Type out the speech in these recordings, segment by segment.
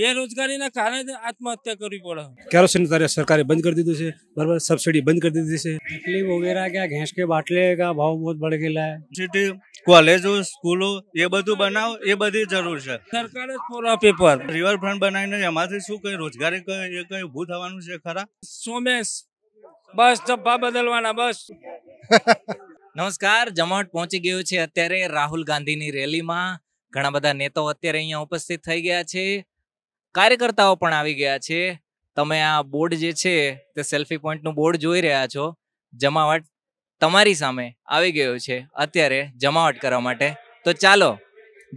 બેરોજગારીના કારણે આત્મહત્યા કરવી પડે કેરોસીન સરકારે બંધ કરી દીધું છે उसे बराबर બંધ કરી દીધી છે थी इसे इडली वगैरह क्या गैस के बाटले का भाव बहुत बढ़ કોલેજો સ્કૂલો એ બધું બનાવો એ બધી જરૂર છે સરકારે પૂરા પેપર રિવરફ્રન્ટ બનાવીને એમાંથી શું કઈ રોજગારી કઈ એ કઈ ઊભું થવાનું છે ખરા સોમેશ બસ ડબ્બા બદલવાના બસ નમસ્કાર જમાટ પહોંચી ગયું છે અત્યારે રાહુલ ગાંધીની રેલીમાં ઘણા બધા નેતાઓ અત્યારે અહીંયા ઉપસ્થિત થઈ ગયા છે કાર્યકર્તાઓ પણ આવી ગયા છે તમે આ બોર્ડ જે છે તે સેલ્ફી પોઈન્ટનું બોર્ડ જોઈ રહ્યા છો જમાવટ તમારી સામે આવી ગયો છે અત્યારે જમાવટ કરવા માટે તો ચાલો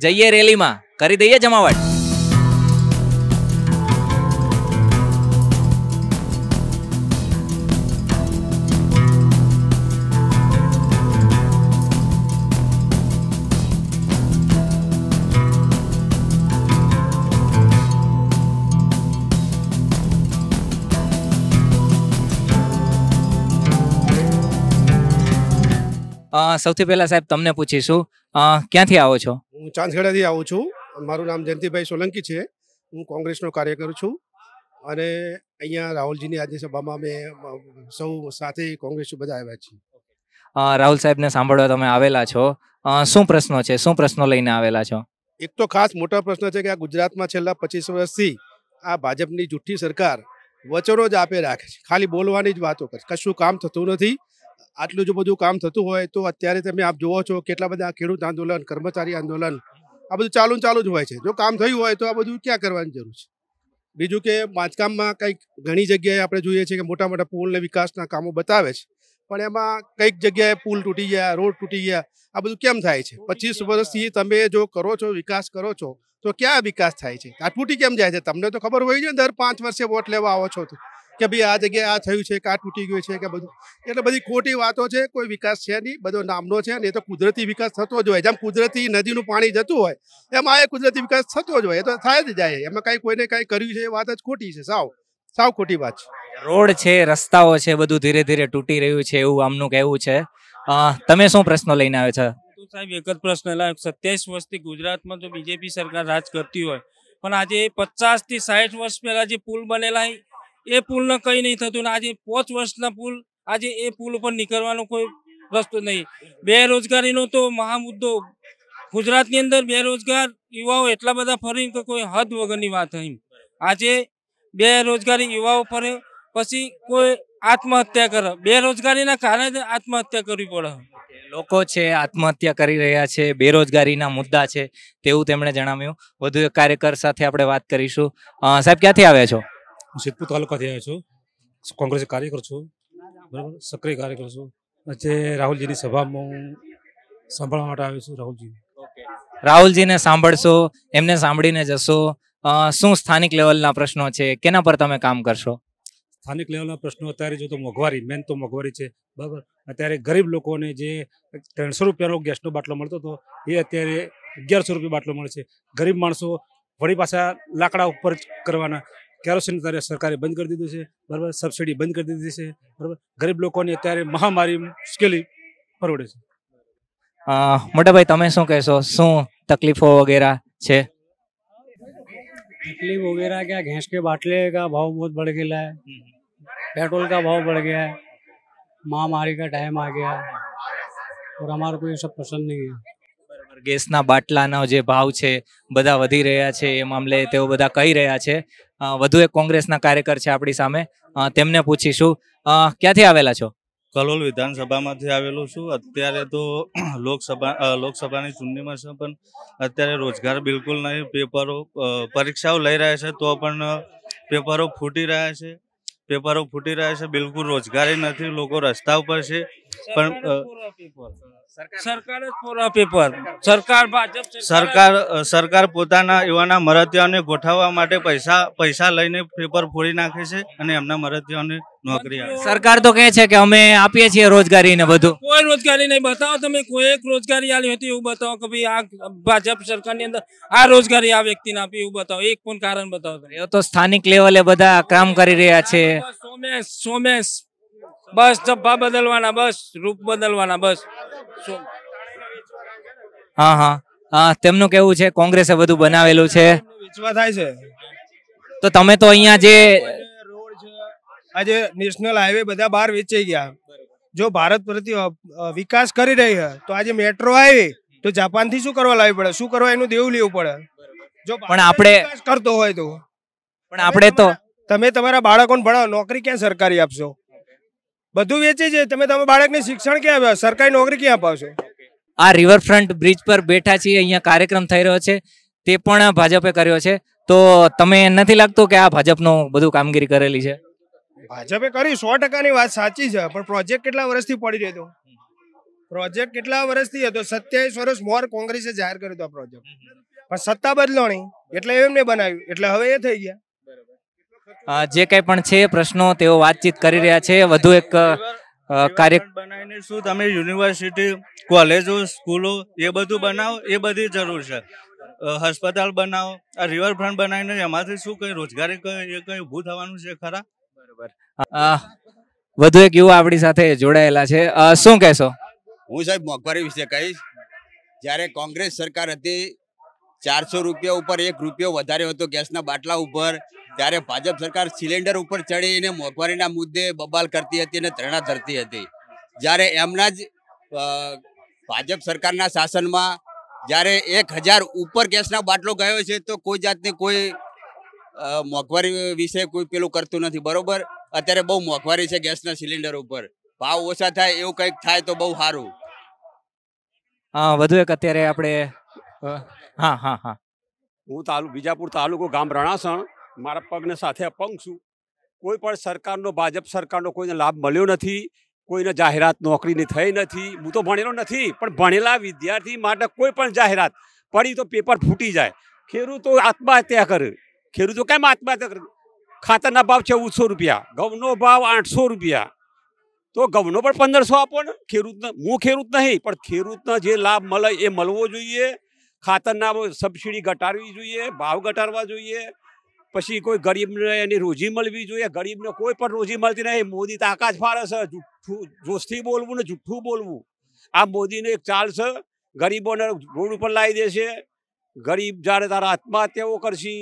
જઈએ રેલીમાં કરી દઈએ જમાવટ સૌથી પહેલાં સાહેબ તમને પૂછીશું ક્યાંથી આવો છો હું ચાંદખેડાથી આવું છું મારું નામ જયંતિભાઈ સોલંકી છે હું કોંગ્રેસનો કાર્યકર છું અને અહીંયા રાહુલજીની આજની સભામાં અમે સૌ સાથે કોંગ્રેસ બધા આવ્યા છીએ રાહુલ સાહેબને સાંભળવા તમે આવેલા છો શું પ્રશ્નો છે શું પ્રશ્નો લઈને આવેલા છો એક તો ખાસ મોટો પ્રશ્ન છે કે આ ગુજરાતમાં છેલ્લા પચીસ વર્ષથી આ ભાજપની જૂઠી સરકાર વચનો જ આપે રાખે છે ખાલી બોલવાની જ વાતો કરે કશું કામ થતું નથી આટલું જો બધું કામ થતું હોય તો અત્યારે તમે આપ જુઓ છો કેટલા બધા ખેડૂત આંદોલન કર્મચારી આંદોલન આ બધું ચાલુ ચાલુ જ હોય છે જો કામ થયું હોય તો આ બધું ક્યાં કરવાની જરૂર છે બીજું કે બાંધકામમાં કંઈક ઘણી જગ્યાએ આપણે જોઈએ છીએ કે મોટા મોટા પુલને વિકાસના કામો બતાવે છે પણ એમાં કંઈક જગ્યાએ પુલ તૂટી ગયા રોડ તૂટી ગયા આ બધું કેમ થાય છે પચીસ વર્ષથી તમે જો કરો છો વિકાસ કરો છો તો ક્યાં વિકાસ થાય છે આ તૂટી કેમ જાય છે તમને તો ખબર હોય છે દર પાંચ વર્ષે વોટ લેવા આવો છો તો કે ભાઈ આ જગ્યાએ આ થયું છે કે આ તૂટી ગયું છે કે બધું એટલે બધી ખોટી વાતો છે કોઈ વિકાસ છે નહીં બધો નામનો છે ને એ તો કુદરતી વિકાસ થતો જ હોય જેમ કુદરતી નદીનું પાણી જતું હોય એમાં એ કુદરતી વિકાસ થતો જ હોય એ તો થાય જ જાય એમાં કાંઈ કોઈને કાંઈ કર્યું છે એ વાત જ ખોટી છે સાવ સાવ ખોટી વાત છે રોડ છે રસ્તાઓ છે બધું ધીરે ધીરે તૂટી રહ્યું છે એવું આમનું કહેવું છે તમે શું પ્રશ્ન લઈને આવ્યા છો સાહેબ એક જ પ્રશ્ન લાવ્યો સત્યાવીસ વર્ષથી ગુજરાતમાં જો બીજેપી સરકાર રાજ કરતી હોય પણ આજે પચાસ થી સાહીઠ વર્ષ પહેલા જે પુલ બનેલા એ પુલને કંઈ નહીં થતું આજે પાંચ વર્ષના પુલ આજે એ પુલ ઉપર નીકળવાનો કોઈ રસ્તો નહીં બેરોજગારીનો તો મહા મુદ્દો ગુજરાતની અંદર બેરોજગાર યુવાઓ એટલા બધા ફરી કે કોઈ હદ વગરની વાત અહીં આજે બેરોજગારી યુવાઓ ફરે પછી કોઈ આત્મહત્યા કરે બેરોજગારીના કારણે જ આત્મહત્યા કરવી પડે લોકો છે આત્મહત્યા કરી રહ્યા છે બેરોજગારીના મુદ્દા છે તેવું તેમણે જણાવ્યું વધુ એક કાર્યકર સાથે આપણે વાત કરીશું સાહેબ ક્યાંથી આવ્યા છો સિદ્ધપુર તાલુકાથી આવ્યો છું કોંગ્રેસ કાર્યકર છું બરાબર સક્રિય કાર્યકર છું આજે રાહુલજીની સભામાં હું સાંભળવા માટે આવ્યો છું રાહુલજી રાહુલજીને સાંભળશો એમને સાંભળીને જશો શું સ્થાનિક લેવલના પ્રશ્નો છે કેના પર તમે કામ કરશો સ્થાનિક લેવલના પ્રશ્નો અત્યારે જો તો મોંઘવારી મેન તો મોંઘવારી છે બરાબર અત્યારે ગરીબ લોકોને જે ત્રણસો રૂપિયાનો ગેસનો બાટલો મળતો હતો એ અત્યારે અગિયારસો રૂપિયા બાટલો મળે છે ગરીબ માણસો વળી પાછા લાકડા ઉપર કરવાના કેરોસીન અત્યારે સરકારે બંધ કરી દીધું છે બરાબર સબસિડી બંધ કરી દીધી છે બરાબર ગરીબ લોકોને અત્યારે મહામારી મુશ્કેલી પરવડે છે મોટાભાઈ તમે શું કહેશો શું તકલીફો વગેરે છે તકલીફ વગેરે क्या गैस કે બાટલે કા ભાવ બહુ बढ़ गया है पेट्रोल का भाव बढ़ गया है महामारी का टाइम आ गया है और हमारे को ये सब पसंद ગેસના બાટલાનો જે ભાવ છે બધા વધી રહ્યા છે એ મામલે તેઓ બધા કહી રહ્યા છે વધુ એક કોંગ્રેસના કાર્યકર છે આપણી સામે તેમને પૂછીશું ક્યાંથી આવેલા છો કલોલ વિધાનસભામાંથી આવેલું છું અત્યારે તો લોકસભા લોકસભાની ચૂંટણીમાં છે પણ અત્યારે રોજગાર બિલકુલ નહીં પેપરો પરીક્ષાઓ લઈ રહ્યા છે તો પણ પેપરો ફૂટી રહ્યા છે પેપરો ફૂટી રહ્યા છે બિલકુલ રોજગારી નથી લોકો રસ્તા ઉપર છે પણ સરકાર જ પોતાના એવાના મરતિયાઓને ગોઠવવા માટે પૈસા પૈસા લઈને પેપર ફોડી નાખે છે અને એમના મરતિયાઓને નોકરી સરકાર તો કહે છે કે અમે આપીએ છીએ રોજગારી ને બધું કોઈ રોજગારી નહીં બતાવો તમે કોઈ એક રોજગારી આવી હતી એવું બતાવો કે ભાઈ આ ભાજપ સરકાર ની અંદર આ રોજગારી આ વ્યક્તિને આપી એવું બતાવો એક પણ કારણ બતાવો એ તો સ્થાનિક લેવલે બધા કામ કરી રહ્યા છે સોમેશ સોમેશ બસ જબ્બા બદલવાના બસ રૂપ બદલવાના બસ હા હા હા તેમનું કેવું છે કોંગ્રેસે બધું બનાવેલું છે વેચવા થાય છે તો તમે તો અહીંયા જે રોડ છે આજે નેશનલ હાઈવે બધા બહાર વેચાઈ ગયા જો ભારત પ્રત્યે વિકાસ કરી રહી છે તો આજે મેટ્રો આવી તો જાપાન થી શું કરવા લાવી પડે શું કરવા એનું દેવું લેવું પડે જો પણ આપણે કરતો હોય તો પણ આપણે તો તમે તમારા બાળકોને ભણાવો નોકરી ક્યાં સરકારી આપશો બધું વેચી છે તમે તમે બાળકને શિક્ષણ ક્યાં આપ્યા સરકારી નોકરી ક્યાં અપાવશો આ રિવરફ્રન્ટ બ્રિજ પર બેઠા છીએ અહીંયા કાર્યક્રમ થઈ રહ્યો છે તે પણ ભાજપે કર્યો છે તો તમે નથી લાગતું કે આ ભાજપનું બધું કામગીરી કરેલી છે ભાજપે કર્યું સો ટકાની વાત સાચી છે પણ પ્રોજેક્ટ કેટલા વર્ષથી પડી રહ્યો પ્રોજેક્ટ કેટલા વર્ષથી હતો સત્યાવીસ વર્ષ મોર કોંગ્રેસે જાહેર કર્યો હતો પ્રોજેક્ટ પણ સત્તા બદલાણી એટલે એમને બનાવ્યું એટલે હવે એ થઈ ગયા જે કંઈ પણ છે પ્રશ્નો તેઓ વાતચીત કરી રહ્યા છે વધુ એક કાર્ય બનાવીને શું તમે યુનિવર્સિટી કોલેજો સ્કૂલો એ બધું બનાવો એ બધી જરૂર છે હસ્પતાલ બનાવો આ રિવરફ્રન્ટ બનાવીને એમાંથી શું કંઈ રોજગારી એ કંઈ ઊભું થવાનું છે ખરા બરાબર વધુ એક યુવા આપણી સાથે જોડાયેલા છે શું કહેશો હું સાહેબ મોંઘવારી વિશે કહીશ જ્યારે કોંગ્રેસ સરકાર હતી ચારસો રૂપિયા ઉપર એક રૂપિયો વધારે હતો ગેસના બાટલા ઉપર ત્યારે ભાજપ સરકાર સિલિન્ડર ઉપર ચડી ચડીને મોંઘવારીના મુદ્દે બબાલ કરતી હતી અને ધરણા ધરતી હતી જ્યારે એમના જ ભાજપ સરકારના શાસનમાં જ્યારે એક હજાર ઉપર ગેસના બાટલો ગયો છે તો કોઈ જાતની કોઈ મોંઘવારી વિશે કોઈ પેલું કરતું નથી બરોબર અત્યારે બહુ મોંઘવારી છે ગેસના સિલિન્ડર ઉપર ભાવ ઓછા થાય એવું કંઈક થાય તો બહુ સારું હા વધુ એક અત્યારે આપણે હા હા હા હું તાલુ બીજાપુર તાલુકો ગામ રણાસણ મારા પગને સાથે અપંગ છું કોઈ પણ સરકારનો ભાજપ સરકારનો કોઈને લાભ મળ્યો નથી કોઈને જાહેરાત નોકરીની થઈ નથી હું તો ભણેલો નથી પણ ભણેલા વિદ્યાર્થી માટે કોઈ પણ જાહેરાત પડી તો પેપર ફૂટી જાય ખેડૂતો આત્મહત્યા કરે ખેડૂતો કેમ આત્મહત્યા કરે ખાતરના ભાવ ચૌદસો રૂપિયા ઘઉંનો ભાવ આઠસો રૂપિયા તો ઘઉંનો પણ પંદરસો આપો ને ખેડૂતને હું ખેડૂત નહીં પણ ખેડૂતને જે લાભ મળે એ મળવો જોઈએ ખાતરના સબસિડી ઘટાડવી જોઈએ ભાવ ઘટાડવા જોઈએ પછી કોઈ ગરીબને એની રોજી મળવી જોઈએ ગરીબને કોઈ પણ રોજી મળતી નહીં મોદી તાકાત ફાળે છે જુઠ્ઠું જોશથી બોલવું ને જુઠ્ઠું બોલવું આ મોદીનો એક ચાલ છે ગરીબોને રોડ ઉપર લાવી દેશે ગરીબ જ્યારે તારા આત્મહત્યાઓ કરશે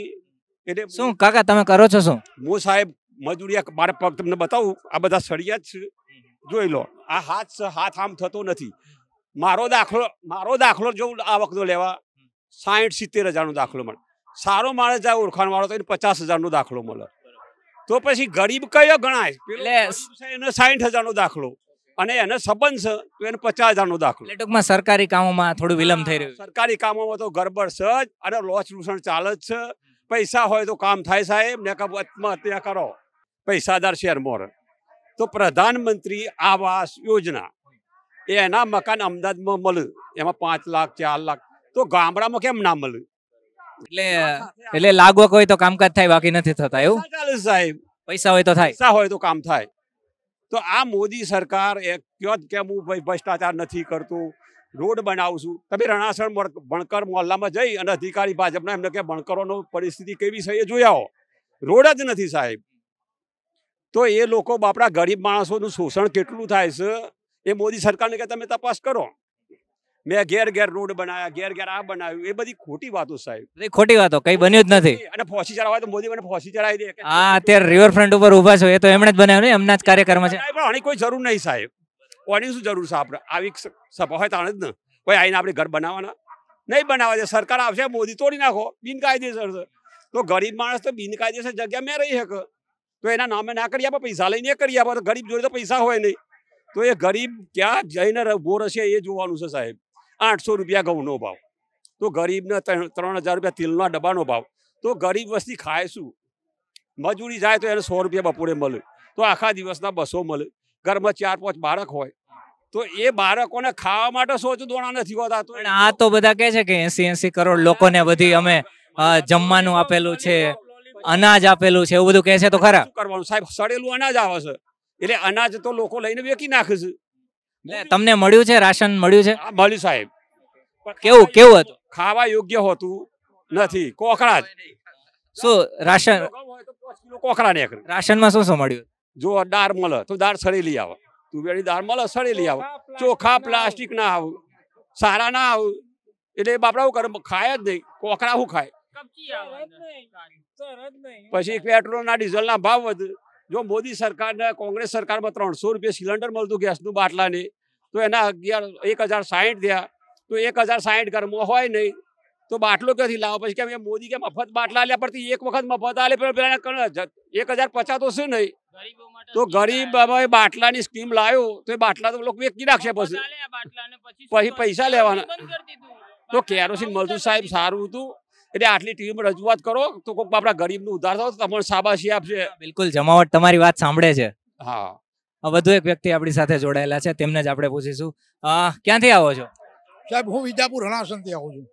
એટલે શું કાકા તમે કરો છો શું હું સાહેબ મજૂરી મારે પગ તમને બતાવું આ બધા સળિયા જ છે જોઈ લો આ હાથ હાથ આમ થતો નથી મારો દાખલો મારો દાખલો જો આ વખતો લેવા સાહીઠ સિત્તેર હજારનો દાખલો મળે સારો માણસ જાય ઓળખાણ વાળો તો એને પચાસ હજાર નો દાખલો મળે તો પછી ગરીબ કયો ગણાય એટલે એને હજાર નો દાખલો અને એને સંબંધ છે તો એને પચાસ હજાર નો દાખલો ટૂંકમાં સરકારી કામોમાં થોડું વિલંબ થઈ રહ્યું સરકારી કામોમાં તો ગરબડ છે જ અને લોચ લૂસણ ચાલે જ છે પૈસા હોય તો કામ થાય સાહેબ ને કાં આત્મહત્યા કરો પૈસાદાર શેર મોર તો પ્રધાનમંત્રી આવાસ યોજના એના મકાન અમદાવાદમાં મળ્યું એમાં પાંચ લાખ ચાર લાખ તો ગામડામાં કેમ ના મળ્યું એટલે એટલે લાગવક હોય તો કામકાજ થાય બાકી નથી થતા એવું ચાલે સાહેબ પૈસા હોય તો થાય પૈસા હોય તો કામ થાય તો આ મોદી સરકાર એ કયો જ કેમ હું ભ્રષ્ટાચાર નથી કરતું રોડ બનાવશું તમે રણાસણ ભણકર મોહલ્લામાં જઈ અને અધિકારી ભાજપના એમને કે ભણકરોનો પરિસ્થિતિ કેવી છે એ જોયા રોડ જ નથી સાહેબ તો એ લોકો બાપડા ગરીબ માણસોનું શોષણ કેટલું થાય છે એ મોદી સરકારને કે તમે તપાસ કરો મેં ઘેર ઘેર રોડ બનાવ્યા ઘેર ઘેર આ બનાવ્યું એ બધી ખોટી વાતો સાહેબ ખોટી વાતો કઈ બન્યું જ નથી અને ફોસી ચડાવવા તો મોદી મને ફોસી ચડાવી દે હા અત્યારે રિવર ફ્રન્ટ ઉપર ઉભા છો એ તો એમણે જ બનાવ્યું ને એમના જ કાર્યક્રમ છે પણ આની કોઈ જરૂર નહીં સાહેબ આની શું જરૂર છે આપણે આવી સભા હોય તો આણે જ ને કોઈ આવીને આપણે ઘર બનાવવાના નહીં બનાવવા દે સરકાર આવશે મોદી તોડી નાખો બિનકાયદેસર છે તો ગરીબ માણસ તો બિનકાયદેસર જગ્યા મેં રહી શકે તો એના નામે ના કરી આપો પૈસા લઈને કરી આપો તો ગરીબ જોડે તો પૈસા હોય નહીં તો એ ગરીબ ક્યાં જઈને ઉભો રહેશે એ જોવાનું છે સાહેબ આઠસો રૂપિયા ઘઉંનો ભાવ તો ગરીબને ત્રણ હજાર રૂપિયા તિલના ડબ્બાનો ભાવ તો ગરીબ વસ્તી ખાય શું મજૂરી જાય તો એને સો રૂપિયા બપોરે મળે તો આખા દિવસના બસો મળે ઘરમાં ચાર પાંચ બાળક હોય તો એ બાળકોને ખાવા માટે સોચું દોણા નથી હોતા તો આ તો બધા કહે છે કે એસી એસી કરોડ લોકોને બધી અમે જમવાનું આપેલું છે અનાજ આપેલું છે એવું બધું કહે છે તો ખરા કરવાનું સાહેબ સડેલું અનાજ આવે છે એટલે અનાજ તો લોકો લઈને વેકી નાખે છે તમને મળ્યું છે રાશન મળ્યું છે મળ્યું સાહેબ કેવું કેવું હતું ખાવા યોગ્ય હોતું નથી કોકડા શું રાશન કોકડા ને રાશનમાં શું શું મળ્યું જો દાળ મળે તો દાળ સળેલી આવે તુવેરની દાળ મળે સળેલી આવે ચોખા પ્લાસ્ટિક ના આવું સારા ના આવું એટલે બાપડા શું કરે ખાય જ નહીં કોકડા શું ખાય પછી પેટ્રોલ ના ડીઝલ ના ભાવ વધે જો મોદી સરકારને કોંગ્રેસ સરકારમાં ત્રણસો રૂપિયા સિલિન્ડર મળતું ગેસનું બાટલાને તો એના અગિયાર એક હજાર સાહીઠ થયા તો એક હજાર સાહીઠ ઘરમાં હોય નહીં તો બાટલો ક્યાંથી લાવો પછી કેમ મોદી કે મફત બાટલા આલ્યા પરથી એક વખત મફત આલે એક હજાર પચાસ તો શું નહીં તો ગરીબ બાટલાની સ્કીમ લાવ્યો તો એ બાટલા તો લોકો વેચી નાખશે પછી પછી પૈસા લેવાના તો કેરોસીન મળતું સાહેબ સારું હતું એટલે આટલી ટીમ રજૂઆત કરો તો કોઈક આપણા ગરીબનું ઉધાર થાવ તમને શાબાશી આપશે બિલકુલ જમાવટ તમારી વાત સાંભળે છે હા વધુ એક વ્યક્તિ આપણી સાથે જોડાયેલા છે તેમને જ આપણે પૂછીશું ક્યાંથી આવો છો સાહેબ હું વિજાપુર હણાસનથી આવું છું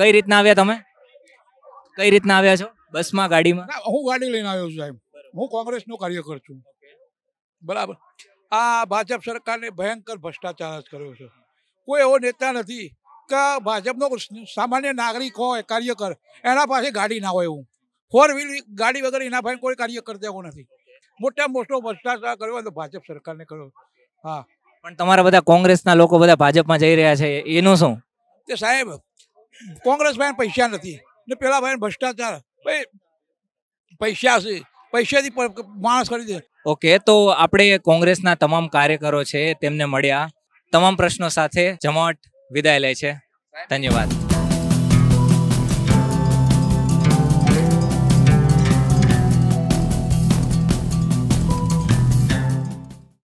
કઈ રીતના આવ્યા તમે કઈ રીતના આવ્યા છો બસમાં ગાડીમાં હું ગાડી લઈને આવ્યો છું સાહેબ હું કોંગ્રેસનો કાર્યકર છું બરાબર આ ભાજપ સરકારને ભયંકર ભ્રષ્ટાચાર જ કર્યો છે કોઈ એવો નેતા નથી ભાજપનો સામાન્ય નાગરિક હોય કાર્યકર એના પાસે ગાડી ના હોય એવું ફોર વ્હીલ ગાડી વગર એના પાસે કોઈ કાર્ય કરતા એવું નથી મોટા મોટો ભ્રષ્ટાચાર કર્યો તો ભાજપ સરકારને કર્યો હા પણ તમારા બધા કોંગ્રેસના લોકો બધા ભાજપમાં જઈ રહ્યા છે એનું શું તે સાહેબ કોંગ્રેસ ભાઈ પૈસા નથી ને પેલા ભાઈ ભ્રષ્ટાચાર ભાઈ પૈસા છે પૈસાથી માણસ કરી દે ઓકે તો આપણે કોંગ્રેસના તમામ કાર્યકરો છે તેમને મળ્યા તમામ પ્રશ્નો સાથે જમાટ વિદાય લે છે ધન્યવાદ